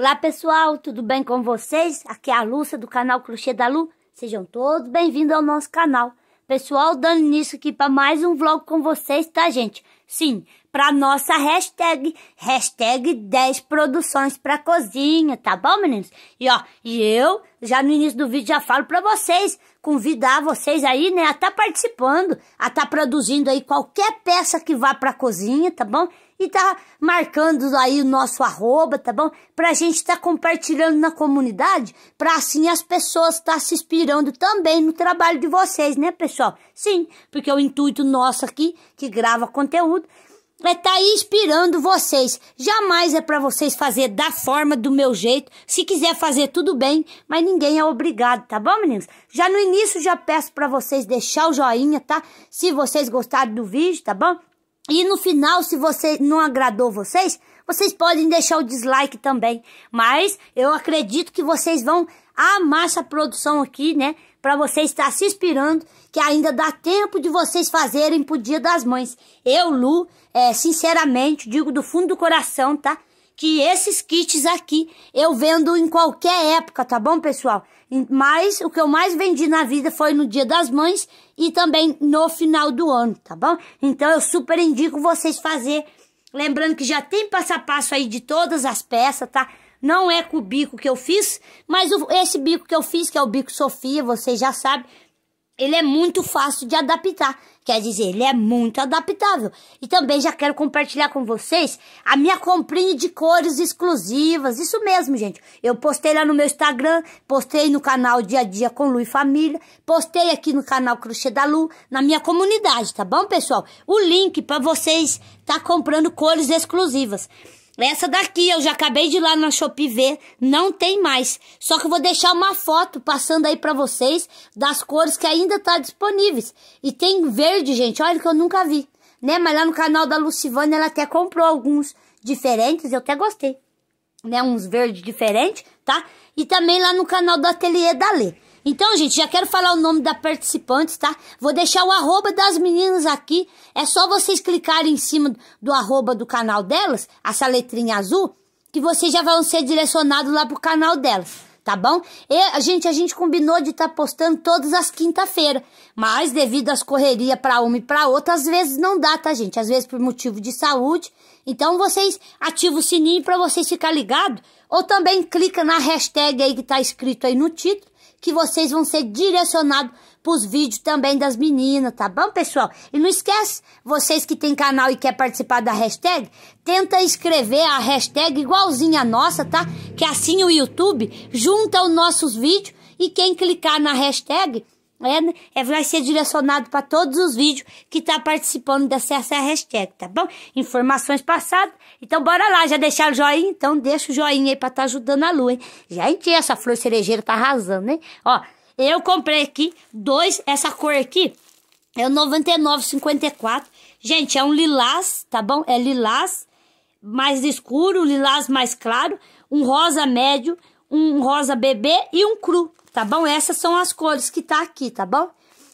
Olá pessoal, tudo bem com vocês? Aqui é a Lúcia do canal Crochê da Lu. Sejam todos bem-vindos ao nosso canal. Pessoal, dando início aqui para mais um vlog com vocês, tá gente? Sim, para nossa hashtag, hashtag 10 produções para cozinha, tá bom meninos? E ó, e eu já no início do vídeo já falo para vocês, convidar vocês aí, né, a tá participando, a tá produzindo aí qualquer peça que vá para cozinha, tá bom? e tá marcando aí o nosso arroba, tá bom? Pra gente estar tá compartilhando na comunidade, pra assim as pessoas estar tá se inspirando também no trabalho de vocês, né, pessoal? Sim, porque o intuito nosso aqui, que grava conteúdo, é estar tá inspirando vocês. Jamais é para vocês fazer da forma, do meu jeito. Se quiser fazer, tudo bem, mas ninguém é obrigado, tá bom, meninos? Já no início, já peço para vocês deixar o joinha, tá? Se vocês gostaram do vídeo, tá bom? E no final, se você não agradou vocês, vocês podem deixar o dislike também. Mas eu acredito que vocês vão amar essa produção aqui, né? Para você estar se inspirando, que ainda dá tempo de vocês fazerem pro Dia das Mães. Eu, Lu, é, sinceramente, digo do fundo do coração, tá? que esses kits aqui eu vendo em qualquer época, tá bom, pessoal? Mas o que eu mais vendi na vida foi no Dia das Mães e também no final do ano, tá bom? Então eu super indico vocês fazer. Lembrando que já tem passo a passo aí de todas as peças, tá? Não é com o bico que eu fiz, mas esse bico que eu fiz, que é o bico Sofia, vocês já sabem, ele é muito fácil de adaptar. Quer dizer, ele é muito adaptável. E também já quero compartilhar com vocês a minha comprinha de cores exclusivas. Isso mesmo, gente. Eu postei lá no meu Instagram, postei no canal Dia a Dia com Lu e Família, postei aqui no canal Crochê da Lu, na minha comunidade, tá bom, pessoal? O link para vocês tá comprando cores exclusivas. Essa daqui, eu já acabei de ir lá na Shopee ver, não tem mais. Só que eu vou deixar uma foto passando aí pra vocês das cores que ainda tá disponíveis. E tem verde, gente, olha que eu nunca vi, né? Mas lá no canal da Lucivana ela até comprou alguns diferentes, eu até gostei. Né, uns verdes diferentes, tá? E também lá no canal do Ateliê da Lê. Então, gente, já quero falar o nome da participante, tá? Vou deixar o arroba das meninas aqui. É só vocês clicarem em cima do arroba do canal delas, essa letrinha azul, que vocês já vão ser direcionados lá pro canal delas, tá bom? E, a gente, a gente combinou de estar tá postando todas as quinta-feira, mas devido às correrias para uma e para outra, às vezes não dá, tá, gente? Às vezes por motivo de saúde. Então, vocês ativam o sininho para vocês ficar ligado, ou também clica na hashtag aí que tá escrito aí no título que vocês vão ser direcionados para os vídeos também das meninas, tá bom, pessoal? E não esquece, vocês que têm canal e quer participar da hashtag, tenta escrever a hashtag igualzinha a nossa, tá? Que é assim o YouTube junta os nossos vídeos e quem clicar na hashtag é, é, vai ser direcionado para todos os vídeos que está participando dessa essa hashtag, tá bom? Informações passadas. Então, bora lá, já deixaram o joinha? Então, deixa o joinha aí para estar tá ajudando a lua, hein? Já essa flor cerejeira tá arrasando, hein? Ó, eu comprei aqui dois, essa cor aqui é o 99,54. Gente, é um lilás, tá bom? É lilás mais escuro, lilás mais claro, um rosa médio, um rosa bebê e um cru, tá bom? Essas são as cores que tá aqui, tá bom?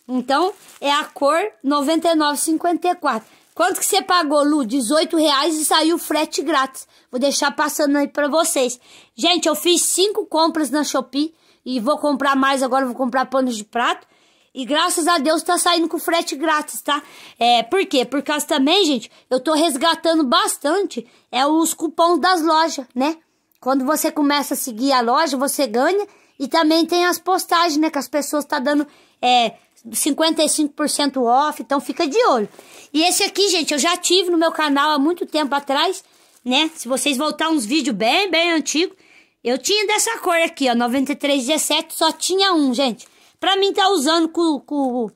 Então, é a cor 99,54. Quanto que você pagou, Lu? 18 reais e saiu frete grátis. Vou deixar passando aí pra vocês. Gente, eu fiz cinco compras na Shopee e vou comprar mais agora, vou comprar panos de prato. E graças a Deus tá saindo com frete grátis, tá? É, por quê? Por causa também, gente, eu tô resgatando bastante é os cupons das lojas, né? Quando você começa a seguir a loja, você ganha e também tem as postagens, né? Que as pessoas tá dando é, 55% off, então fica de olho. E esse aqui, gente, eu já tive no meu canal há muito tempo atrás, né? Se vocês voltar uns vídeos bem, bem antigos, eu tinha dessa cor aqui, ó, 9317, só tinha um, gente. Pra mim tá usando com, com,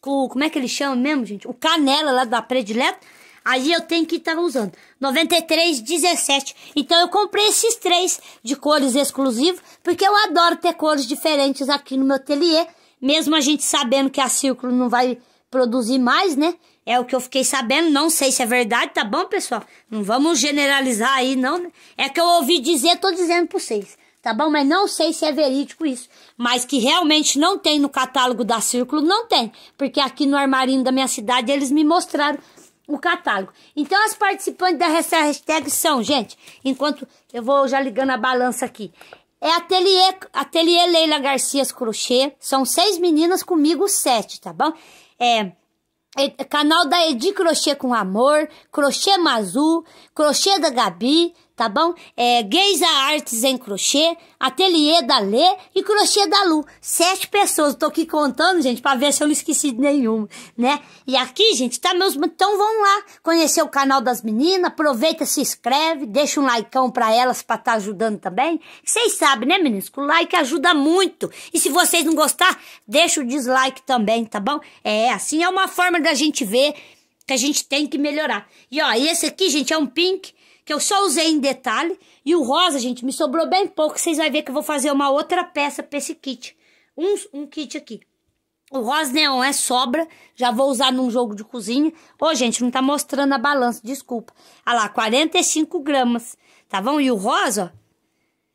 com, como é que ele chama mesmo, gente? O canela lá da predileta. Aí eu tenho que estar tá usando. 93,17. Então eu comprei esses três de cores exclusivas, porque eu adoro ter cores diferentes aqui no meu ateliê. Mesmo a gente sabendo que a Círculo não vai produzir mais, né? É o que eu fiquei sabendo, não sei se é verdade, tá bom, pessoal? Não vamos generalizar aí, não. Né? É que eu ouvi dizer, tô dizendo pra vocês, tá bom? Mas não sei se é verídico isso. Mas que realmente não tem no catálogo da Círculo, não tem. Porque aqui no armarinho da minha cidade, eles me mostraram o catálogo. Então, as participantes dessa hashtag são, gente, enquanto eu vou já ligando a balança aqui. É ateliê, ateliê Leila Garcias Crochê. São seis meninas, comigo sete, tá bom? É, é canal da Edi Crochê com Amor, Crochê Mazu, Crochê da Gabi, tá bom? É Geisa Artes em Crochê, Ateliê da Lê e Crochê da Lu. Sete pessoas, tô aqui contando, gente, pra ver se eu não esqueci de nenhuma, né? E aqui, gente, tá meus... Então vão lá conhecer o canal das meninas, aproveita, se inscreve, deixa um likeão pra elas pra tá ajudando também. Vocês sabem, né, meninas? Que o like ajuda muito. E se vocês não gostar, deixa o dislike também, tá bom? É, assim é uma forma da gente ver que a gente tem que melhorar. E ó, esse aqui, gente, é um pink que eu só usei em detalhe. E o rosa, gente, me sobrou bem pouco. Vocês vão ver que eu vou fazer uma outra peça pra esse kit. Um, um kit aqui. O rosa neon é sobra, já vou usar num jogo de cozinha. Ô, gente, não tá mostrando a balança, desculpa. Olha lá, 45 gramas, tá bom? E o rosa, ó,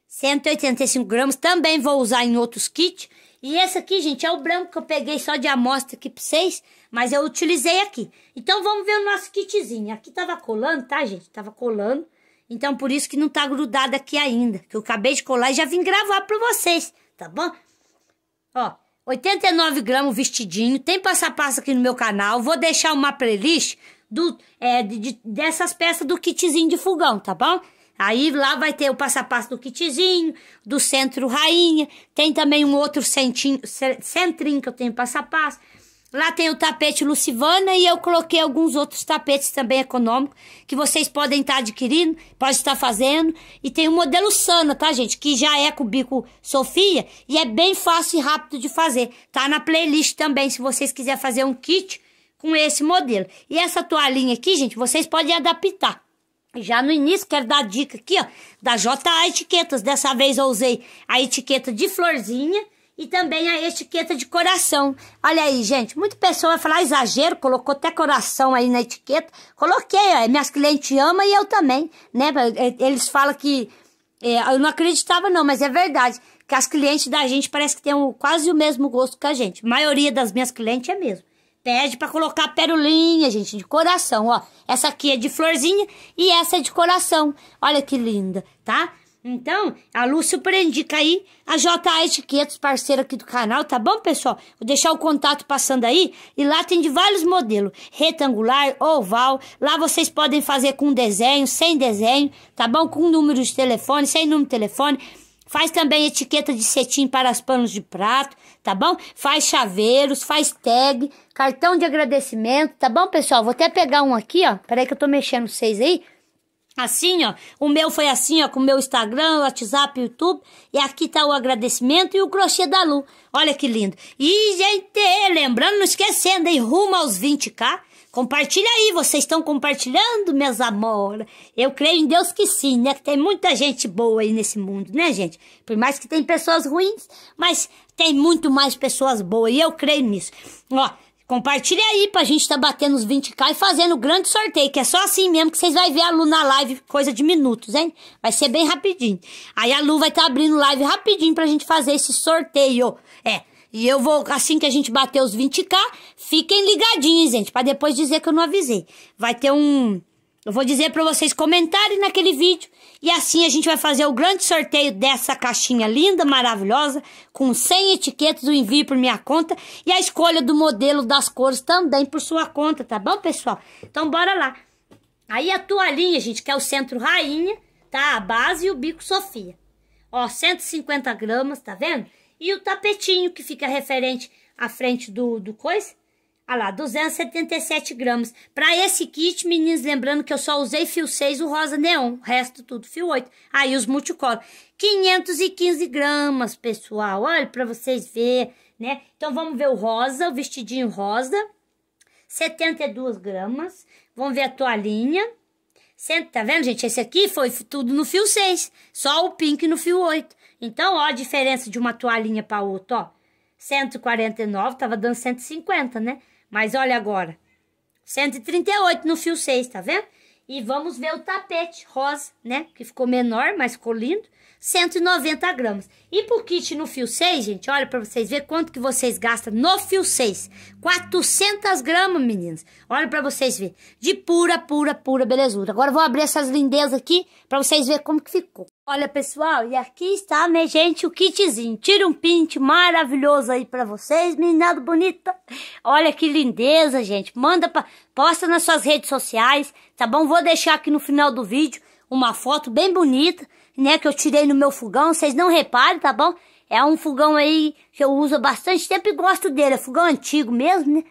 185 gramas, também vou usar em outros kits. E esse aqui, gente, é o branco que eu peguei só de amostra aqui pra vocês, mas eu utilizei aqui. Então, vamos ver o nosso kitzinho. Aqui tava colando, tá, gente? Tava colando. Então, por isso que não tá grudado aqui ainda, que eu acabei de colar e já vim gravar pra vocês, tá bom? Ó, 89 gramas vestidinho, tem passo a passo aqui no meu canal, vou deixar uma playlist do, é, de, de, dessas peças do kitzinho de fogão, tá bom? Aí lá vai ter o passo a passo do kitzinho, do centro rainha, tem também um outro centinho, centrinho que eu tenho passo a passo. Lá tem o tapete Lucivana e eu coloquei alguns outros tapetes também econômicos que vocês podem estar tá adquirindo, pode estar tá fazendo. E tem o modelo Sana, tá, gente? Que já é com o bico Sofia e é bem fácil e rápido de fazer. Tá na playlist também, se vocês quiserem fazer um kit com esse modelo. E essa toalhinha aqui, gente, vocês podem adaptar. Já no início, quero dar dica aqui, ó, da JA Etiquetas. Dessa vez eu usei a etiqueta de florzinha e também a etiqueta de coração. Olha aí, gente, muita pessoa vai falar ah, exagero, colocou até coração aí na etiqueta. Coloquei, ó, minhas clientes amam e eu também, né? Eles falam que... É, eu não acreditava não, mas é verdade. Que as clientes da gente parece que tem quase o mesmo gosto que a gente. A maioria das minhas clientes é mesmo. Pede para colocar pérolinha, gente, de coração, ó. Essa aqui é de florzinha e essa é de coração. Olha que linda, tá? Então, a Lúcio Prendica aí, a JA Etiquetas, parceira aqui do canal, tá bom, pessoal? Vou deixar o contato passando aí e lá tem de vários modelos, retangular, oval. Lá vocês podem fazer com desenho, sem desenho, tá bom? Com número de telefone, sem número de telefone. Faz também etiqueta de cetim para os panos de prato, tá bom? Faz chaveiros, faz tag, cartão de agradecimento, tá bom, pessoal? Vou até pegar um aqui, ó. Peraí que eu tô mexendo vocês aí. Assim, ó. O meu foi assim, ó, com o meu Instagram, WhatsApp, YouTube. E aqui tá o agradecimento e o crochê da Lu. Olha que lindo. E, gente, lembrando, não esquecendo, hein? Rumo aos 20k. Compartilha aí, vocês estão compartilhando, meus amor. Eu creio em Deus que sim, né? Que tem muita gente boa aí nesse mundo, né, gente? Por mais que tem pessoas ruins, mas tem muito mais pessoas boas e eu creio nisso. Ó, compartilha aí pra gente tá batendo os 20k e fazendo o grande sorteio, que é só assim mesmo que vocês vão ver a Lu na live, coisa de minutos, hein? Vai ser bem rapidinho. Aí a Lu vai estar tá abrindo live rapidinho pra gente fazer esse sorteio. É. E eu vou, assim que a gente bater os 20k, fiquem ligadinhos, gente, para depois dizer que eu não avisei. Vai ter um. Eu vou dizer para vocês comentarem naquele vídeo. E assim a gente vai fazer o grande sorteio dessa caixinha linda, maravilhosa, com 100 etiquetas, o envio por minha conta e a escolha do modelo das cores também por sua conta, tá bom, pessoal? Então bora lá. Aí a toalhinha, gente, que é o centro rainha, tá? A base e o bico Sofia. Ó, 150 gramas, tá vendo? E o tapetinho que fica referente à frente do, do coisa. Ah lá, 277 gramas. Para esse kit, meninos, lembrando que eu só usei fio 6, o rosa neon. O resto tudo fio 8. Aí os multicolor. 515 gramas, pessoal. Olha para vocês ver, né? Então vamos ver o rosa, o vestidinho rosa. 72 gramas. Vamos ver a toalhinha. Tá vendo, gente? Esse aqui foi tudo no fio 6. Só o pink no fio 8. Então, ó a diferença de uma toalhinha para outra, ó. 149, tava dando 150, né? Mas olha agora. 138 no fio 6, tá vendo? E vamos ver o tapete rosa, né? Que ficou menor, mas ficou lindo. 190 gramas. E pro kit no fio 6, gente, olha para vocês ver quanto que vocês gastam no fio 6. 400 gramas, meninas. Olha para vocês ver. De pura, pura, pura belezura. Agora vou abrir essas lindezas aqui para vocês ver como que ficou. Olha, pessoal, e aqui está, né, gente, o kitzinho. Tira um pint maravilhoso aí para vocês, meninado bonita. Olha que lindeza, gente. Manda para posta nas suas redes sociais, tá bom? Vou deixar aqui no final do vídeo uma foto bem bonita né, que eu tirei no meu fogão, vocês não reparem, tá bom? É um fogão aí que eu uso há bastante tempo e gosto dele, é fogão antigo mesmo, né?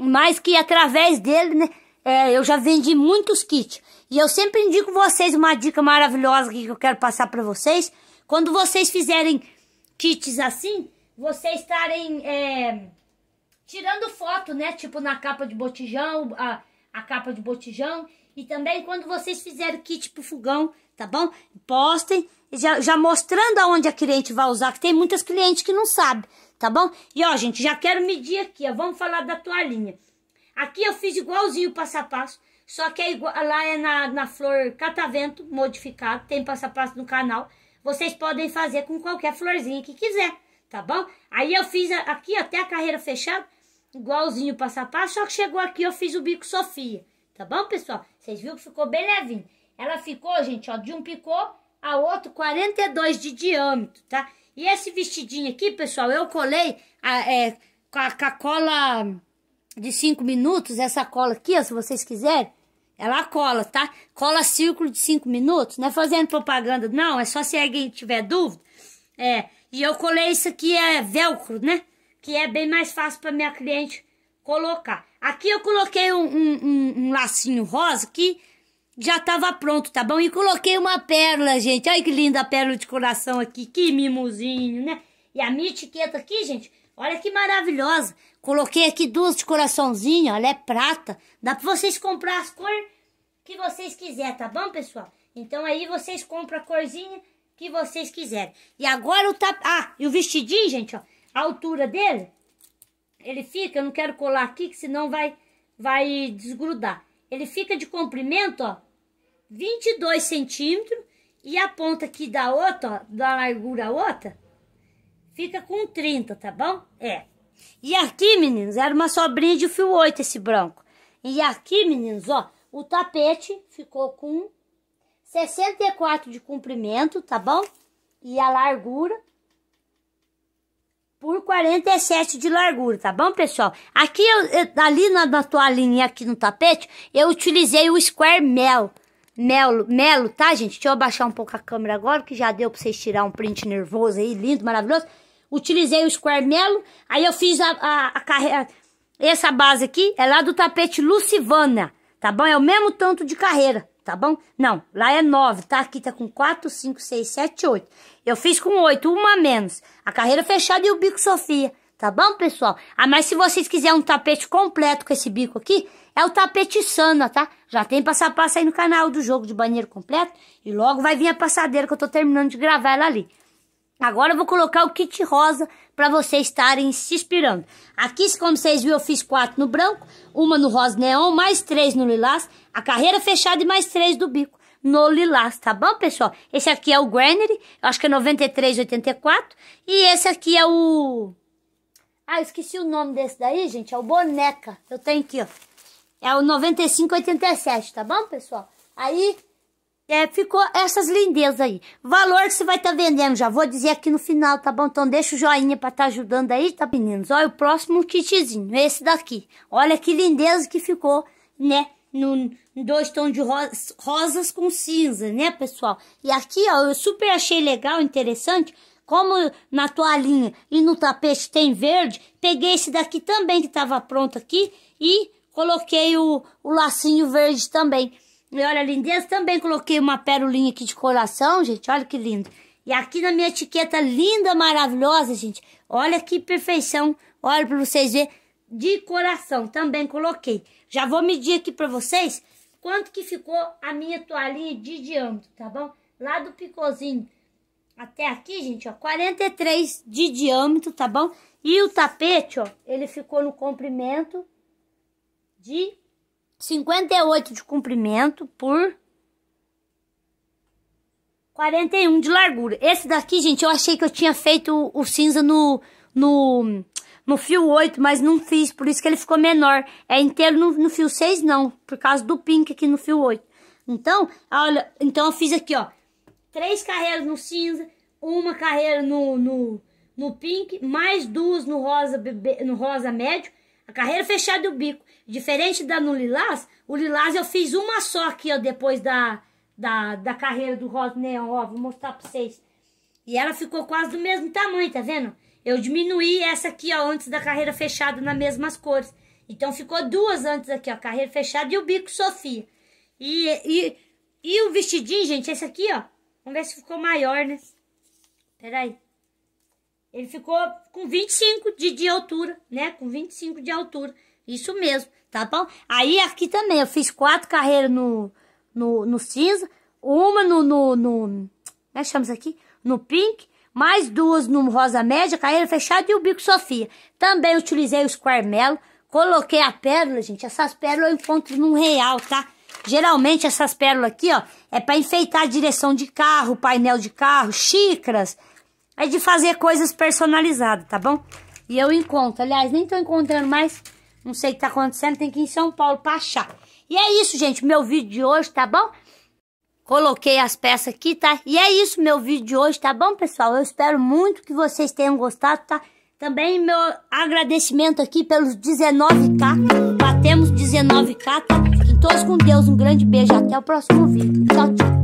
Mas que através dele, né, é, eu já vendi muitos kits. E eu sempre indico vocês uma dica maravilhosa que eu quero passar para vocês. Quando vocês fizerem kits assim, vocês estarem é, tirando foto, né? Tipo na capa de botijão, a, a capa de botijão. E também quando vocês fizerem kit pro fogão, tá bom? Postem, já, já mostrando aonde a cliente vai usar, que tem muitas clientes que não sabem, tá bom? E ó, gente, já quero medir aqui, ó, vamos falar da toalhinha. Aqui eu fiz igualzinho passo a passo, só que é igual, lá é na, na flor catavento, modificado, tem passo a passo no canal. Vocês podem fazer com qualquer florzinha que quiser, tá bom? Aí eu fiz aqui até a carreira fechada, igualzinho passo a passo, só que chegou aqui eu fiz o bico Sofia, tá bom, pessoal? Vocês viram que ficou bem levinho. Ela ficou, gente, ó, de um picô a outro 42 de diâmetro, tá? E esse vestidinho aqui, pessoal, eu colei a, é, com, a, com a cola de 5 minutos, essa cola aqui, ó, se vocês quiserem. Ela cola, tá? Cola círculo de 5 minutos. Não é fazendo propaganda, não. É só se alguém tiver dúvida. É, e eu colei isso aqui, é velcro, né? Que é bem mais fácil para minha cliente colocar. Aqui eu coloquei um, um, um, um lacinho rosa que já tava pronto, tá bom? E coloquei uma pérola, gente. Olha que linda a pérola de coração aqui. Que mimosinho, né? E a minha etiqueta aqui, gente, olha que maravilhosa. Coloquei aqui duas de coraçãozinho, olha, é prata. Dá pra vocês comprar as cores que vocês quiserem, tá bom, pessoal? Então aí vocês compram a corzinha que vocês quiserem. E agora o tap... Ah, e o vestidinho, gente, ó. A altura dele, ele fica, eu não quero colar aqui, que senão vai, vai desgrudar. Ele fica de comprimento, ó 22 centímetros e a ponta aqui da outra, ó, da largura outra, fica com 30, tá bom? É. E aqui, meninos, era uma sobrinha de fio 8 esse branco. E aqui, meninos, ó, o tapete ficou com 64 de comprimento, tá bom? E a largura por 47 de largura, tá bom, pessoal? Aqui, eu, eu, ali na, na toalhinha aqui no tapete, eu utilizei o Square Mel, Melo, Melo, tá, gente? Deixa eu abaixar um pouco a câmera agora, que já deu pra vocês tirar um print nervoso aí, lindo, maravilhoso. Utilizei o Square Melo, aí eu fiz a, a, a, essa base aqui, é lá do tapete Lucivana, tá bom? É o mesmo tanto de carreira, tá bom? Não, lá é 9, tá? Aqui tá com 4, 5, 6, 7, 8. Eu fiz com 8, uma menos. A carreira fechada e o bico Sofia. Tá bom, pessoal? Ah, mas se vocês quiserem um tapete completo com esse bico aqui, é o tapete Sana, tá? Já tem passo a passo aí no canal do jogo de banheiro completo. E logo vai vir a passadeira que eu tô terminando de gravar ela ali. Agora eu vou colocar o kit rosa para vocês estarem se inspirando. Aqui, como vocês viram, eu fiz quatro no branco, uma no rosa neon, mais três no lilás, a carreira é fechada e mais três do bico no lilás, tá bom, pessoal? Esse aqui é o Granary, eu acho que é 93,84, e esse aqui é o ah, esqueci o nome desse daí, gente. É o Boneca. Eu tenho aqui, ó. É o 9587, tá bom, pessoal? Aí é, ficou essas lindezas aí. Valor que você vai estar tá vendendo, já vou dizer aqui no final, tá bom? Então deixa o joinha pra estar tá ajudando aí, tá, meninos? Olha o próximo kitzinho, esse daqui. Olha que lindeza que ficou, né? No, dois tons de rosas com cinza, né, pessoal? E aqui, ó, eu super achei legal, interessante como na toalhinha e no tapete tem verde, peguei esse daqui também que estava pronto aqui e coloquei o, o lacinho verde também. E olha a lindeza, também coloquei uma pérolinha aqui de coração, gente, olha que lindo. E aqui na minha etiqueta linda, maravilhosa, gente, olha que perfeição, olha para vocês verem, de coração também coloquei. Já vou medir aqui para vocês quanto que ficou a minha toalhinha de diâmetro, tá bom? Lá do picôzinho até aqui, gente, ó, 43 de diâmetro, tá bom? E o tapete, ó, ele ficou no comprimento de 58 de comprimento por 41 de largura. Esse daqui, gente, eu achei que eu tinha feito o cinza no, no, no fio 8, mas não fiz, por isso que ele ficou menor. É inteiro no, no fio 6 não, por causa do pink aqui no fio 8. Então, olha, então eu fiz aqui, ó, três carreiras no cinza, uma carreira no, no, no pink, mais duas no rosa, no rosa médio, a carreira fechada e o bico. Diferente da no lilás, o lilás eu fiz uma só aqui, ó, depois da, da, da carreira do rosa neon, ó, vou mostrar pra vocês. E ela ficou quase do mesmo tamanho, tá vendo? Eu diminuí essa aqui, ó, antes da carreira fechada, nas mesmas cores. Então ficou duas antes aqui, ó, carreira fechada e o bico Sofia. E, e, e o vestidinho, gente, esse aqui, ó, Vamos ver se ficou maior, né? Pera aí. Ele ficou com 25 de, de altura, né? Com 25 de altura. Isso mesmo, tá bom? Aí aqui também eu fiz quatro carreiras no, no, no cinza, uma no, no, no como é que chama isso aqui? No pink, mais duas no rosa média, carreira fechada e o bico Sofia. Também utilizei os melo coloquei a pérola, gente. Essas pérolas eu encontro num real, tá? Geralmente essas pérolas aqui, ó, é para enfeitar a direção de carro, painel de carro, xícaras. É de fazer coisas personalizadas, tá bom? E eu encontro, aliás, nem tô encontrando mais, não sei o que tá acontecendo, tem que ir em São Paulo pra achar. E é isso, gente, meu vídeo de hoje, tá bom? Coloquei as peças aqui, tá? E é isso, meu vídeo de hoje, tá bom, pessoal? Eu espero muito que vocês tenham gostado, tá? Também meu agradecimento aqui pelos 19k, batemos 19k, tá? todos com Deus. Um grande beijo. Até o próximo vídeo. Tchau, tchau.